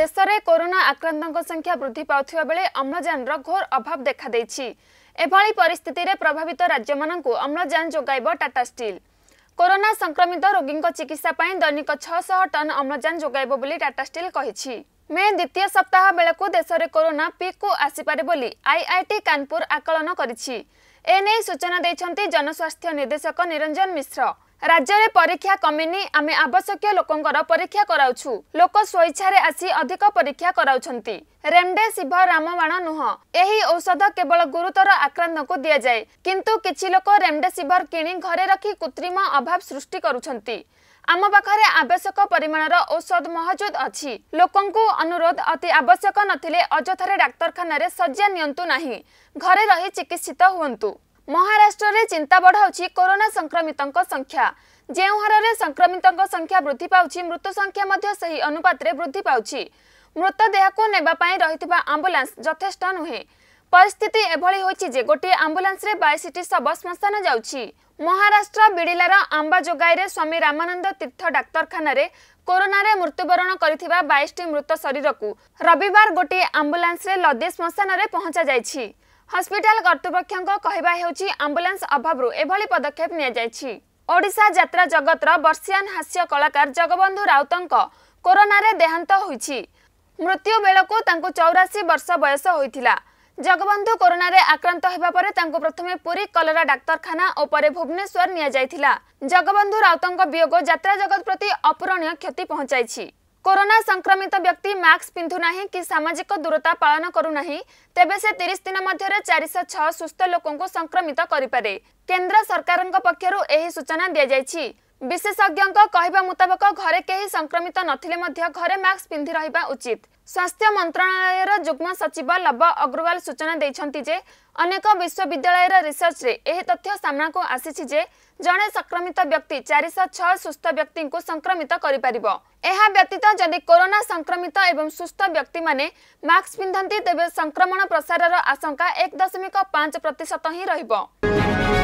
দেশে করোনা আক্রান্ত সংখ্যা বৃদ্ধি পাওয়া বেড়ে অম্লজানর ঘোর অভাব দেখা দেইছি এভাবে পরিস্থিতি প্রভাবিত রাজ্য মানুষ অম্লজান যোগাইব টাটা স্টিল করোনা সংক্রমিত রোগী চিকিৎসা পাই দৈনিক ছশ টন অম্লজান যোগাইব বলে টাটা স্টিল কী মে দ্বিতীয় সপ্তাহ বেড়ে দেশে করোনা পিক কু আসিপারে বলে আইআইটি কানপুর আকলন করেছে এনে সূচনা দিয়েছেন জনস্বাস্থ্য নির্দেশক নিরঞ্জন মিশ্র ରାଜ୍ୟରେ ପରୀକ୍ଷା କମିନି ଆମେ ଆବଶ୍ୟକୀୟ ଲୋକଙ୍କର ପରୀକ୍ଷା କରାଉଛୁ ଲୋକ ସ୍ୱଇଚ୍ଛାରେ ଆସି ଅଧିକ ପରୀକ୍ଷା କରାଉଛନ୍ତି ରେମ୍ଡେସିଭର ରାମବାଣ ନୁହଁ ଏହି ଔଷଧ କେବଳ ଗୁରୁତର ଆକ୍ରାନ୍ତଙ୍କୁ ଦିଆଯାଏ କିନ୍ତୁ କିଛି ଲୋକ ରେମ୍ଡେସିଭର କିଣି ଘରେ ରଖି କୃତ୍ରିମ ଅଭାବ ସୃଷ୍ଟି କରୁଛନ୍ତି ଆମ ପାଖରେ ଆବଶ୍ୟକ ପରିମାଣର ଔଷଧ ମହଜୁଦ ଅଛି ଲୋକଙ୍କୁ ଅନୁରୋଧ ଅତି ଆବଶ୍ୟକ ନଥିଲେ ଅଯଥାରେ ଡାକ୍ତରଖାନାରେ ଶଯ୍ୟା ନିଅନ୍ତୁ ନାହିଁ ଘରେ ରହି ଚିକିତ୍ସିତ ହୁଅନ୍ତୁ ମହାରାଷ୍ଟ୍ରରେ ଚିନ୍ତା ବଢ଼ାଉଛି କରୋନା ସଂକ୍ରମିତଙ୍କ ସଂଖ୍ୟା ଯେଉଁ ହାରରେ ସଂକ୍ରମିତଙ୍କ ସଂଖ୍ୟା ବୃଦ୍ଧି ପାଉଛି ମୃତ୍ୟୁ ସଂଖ୍ୟା ମଧ୍ୟ ସେହି ଅନୁପାତରେ ବୃଦ୍ଧି ପାଉଛି ମୃତଦେହକୁ ନେବା ପାଇଁ ରହିଥିବା ଆମ୍ବୁଲାନ୍ସ ଯଥେଷ୍ଟ ନୁହେଁ ପରିସ୍ଥିତି ଏଭଳି ହୋଇଛି ଯେ ଗୋଟିଏ ଆମ୍ବୁଲାନ୍ସରେ ବାଇଶଟି ଶବ ଶ୍ମଶାନ ଯାଉଛି ମହାରାଷ୍ଟ୍ର ବିଡ଼ିଲାର ଆମ୍ବା ଯୋଗାଇରେ ସ୍ୱାମୀ ରାମାନନ୍ଦ ତୀର୍ଥ ଡାକ୍ତରଖାନାରେ କରୋନାରେ ମୃତ୍ୟୁବରଣ କରିଥିବା ବାଇଶଟି ମୃତ ଶରୀରକୁ ରବିବାର ଗୋଟିଏ ଆମ୍ବୁଲାନ୍ସରେ ଲଦେ ଶ୍ମଶାନରେ ପହଞ୍ଚାଯାଇଛି ହସ୍ପିଟାଲ କର୍ତ୍ତୃପକ୍ଷଙ୍କ କହିବା ହେଉଛି ଆମ୍ବୁଲାନ୍ସ ଅଭାବରୁ ଏଭଳି ପଦକ୍ଷେପ ନିଆଯାଇଛି ଓଡ଼ିଶା ଯାତ୍ରା ଜଗତର ବର୍ଷିଆନ ହାସ୍ୟ କଳାକାର ଜଗବନ୍ଧୁ ରାଉତଙ୍କ କରୋନାରେ ଦେହାନ୍ତ ହୋଇଛି ମୃତ୍ୟୁ ବେଳକୁ ତାଙ୍କୁ ଚଉରାଶୀ ବର୍ଷ ବୟସ ହୋଇଥିଲା ଜଗବନ୍ଧୁ କରୋନାରେ ଆକ୍ରାନ୍ତ ହେବା ପରେ ତାଙ୍କୁ ପ୍ରଥମେ ପୁରୀ କଲରା ଡାକ୍ତରଖାନା ଓ ପରେ ଭୁବନେଶ୍ୱର ନିଆଯାଇଥିଲା ଜଗବନ୍ଧୁ ରାଉତଙ୍କ ବିୟୋଗ ଯାତ୍ରା ଜଗତ ପ୍ରତି ଅପୂରଣୀୟ କ୍ଷତି ପହଞ୍ଚାଇଛି कोरोना संक्रमित व्यक्ति मास्क पिन्धु कि सामाजिक दूरता करूना तेज से तीस दिन मध्य चारि सुस्थ लोक संक्रमित करें केन्द्र पक्षर यह सूचना जाएगी ବିଶେଷଜ୍ଞଙ୍କ କହିବା ମୁତାବକ ଘରେ କେହି ସଂକ୍ରମିତ ନଥିଲେ ମଧ୍ୟ ଘରେ ମାସ୍କ ପିନ୍ଧି ରହିବା ଉଚିତ ସ୍ୱାସ୍ଥ୍ୟ ମନ୍ତ୍ରଣାଳୟର ଯୁଗ୍ମ ସଚିବ ଲବ ଅଗ୍ରୱାଲ ସୂଚନା ଦେଇଛନ୍ତି ଯେ ଅନେକ ବିଶ୍ୱବିଦ୍ୟାଳୟର ରିସର୍ଚ୍ଚରେ ଏହି ତଥ୍ୟ ସାମ୍ନାକୁ ଆସିଛି ଯେ ଜଣେ ସଂକ୍ରମିତ ବ୍ୟକ୍ତି ଚାରିଶହ ଛଅ ସୁସ୍ଥ ବ୍ୟକ୍ତିଙ୍କୁ ସଂକ୍ରମିତ କରିପାରିବ ଏହା ବ୍ୟତୀତ ଯଦି କରୋନା ସଂକ୍ରମିତ ଏବଂ ସୁସ୍ଥ ବ୍ୟକ୍ତିମାନେ ମାସ୍କ ପିନ୍ଧନ୍ତି ତେବେ ସଂକ୍ରମଣ ପ୍ରସାରର ଆଶଙ୍କା ଏକ ଦଶମିକ ପାଞ୍ଚ ପ୍ରତିଶତ ହିଁ ରହିବ